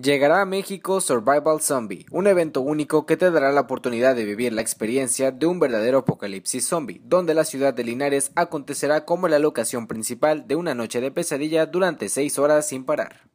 Llegará a México Survival Zombie, un evento único que te dará la oportunidad de vivir la experiencia de un verdadero apocalipsis zombie, donde la ciudad de Linares acontecerá como la locación principal de una noche de pesadilla durante seis horas sin parar.